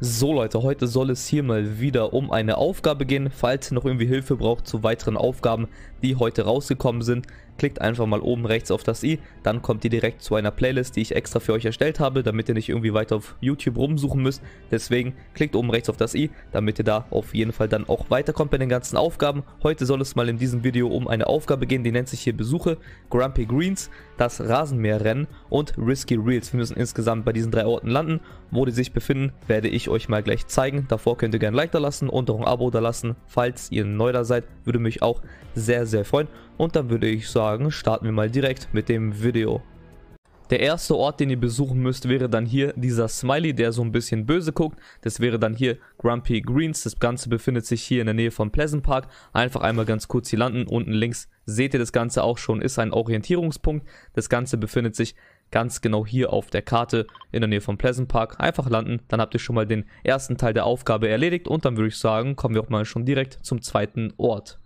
So Leute, heute soll es hier mal wieder um eine Aufgabe gehen. Falls ihr noch irgendwie Hilfe braucht zu weiteren Aufgaben, die heute rausgekommen sind, klickt einfach mal oben rechts auf das i, dann kommt ihr direkt zu einer Playlist, die ich extra für euch erstellt habe, damit ihr nicht irgendwie weiter auf YouTube rumsuchen müsst. Deswegen klickt oben rechts auf das i, damit ihr da auf jeden Fall dann auch weiterkommt bei den ganzen Aufgaben. Heute soll es mal in diesem Video um eine Aufgabe gehen, die nennt sich hier Besuche, Grumpy Greens, das Rasenmäherrennen und Risky Reels. Wir müssen insgesamt bei diesen drei Orten landen. Wo die sich befinden, werde ich euch mal gleich zeigen. Davor könnt ihr gerne ein Like da lassen und auch ein Abo da lassen, falls ihr neu da seid. Würde mich auch sehr, sehr freuen. Und dann würde ich sagen, starten wir mal direkt mit dem Video. Der erste Ort, den ihr besuchen müsst, wäre dann hier dieser Smiley, der so ein bisschen böse guckt. Das wäre dann hier Grumpy Greens. Das Ganze befindet sich hier in der Nähe von Pleasant Park. Einfach einmal ganz kurz hier landen. Unten links seht ihr das Ganze auch schon, ist ein Orientierungspunkt. Das Ganze befindet sich ganz genau hier auf der Karte in der Nähe von Pleasant Park. Einfach landen, dann habt ihr schon mal den ersten Teil der Aufgabe erledigt und dann würde ich sagen, kommen wir auch mal schon direkt zum zweiten Ort.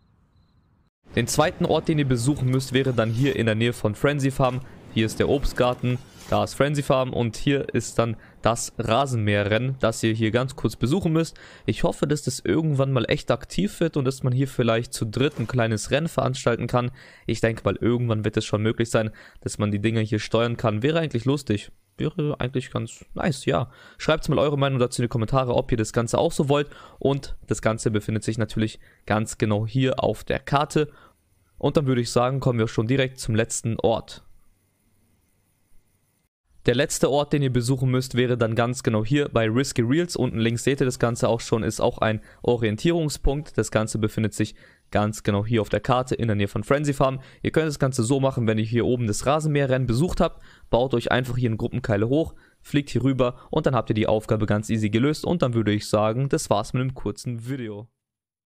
Den zweiten Ort, den ihr besuchen müsst, wäre dann hier in der Nähe von Frenzy Farm. Hier ist der Obstgarten. Da ist Frenzy Farm und hier ist dann das Rasenmäherrennen, das ihr hier ganz kurz besuchen müsst. Ich hoffe, dass das irgendwann mal echt aktiv wird und dass man hier vielleicht zu dritt ein kleines Rennen veranstalten kann. Ich denke mal, irgendwann wird es schon möglich sein, dass man die Dinger hier steuern kann. Wäre eigentlich lustig. Wäre eigentlich ganz nice, ja. Schreibt mal eure Meinung dazu in die Kommentare, ob ihr das Ganze auch so wollt. Und das Ganze befindet sich natürlich ganz genau hier auf der Karte. Und dann würde ich sagen, kommen wir schon direkt zum letzten Ort. Der letzte Ort, den ihr besuchen müsst, wäre dann ganz genau hier bei Risky Reels. Unten links seht ihr das Ganze auch schon, ist auch ein Orientierungspunkt. Das Ganze befindet sich ganz genau hier auf der Karte in der Nähe von Frenzy Farm. Ihr könnt das Ganze so machen, wenn ihr hier oben das Rasenmäherrennen besucht habt, baut euch einfach hier in Gruppenkeile hoch, fliegt hier rüber und dann habt ihr die Aufgabe ganz easy gelöst und dann würde ich sagen, das war's mit einem kurzen Video.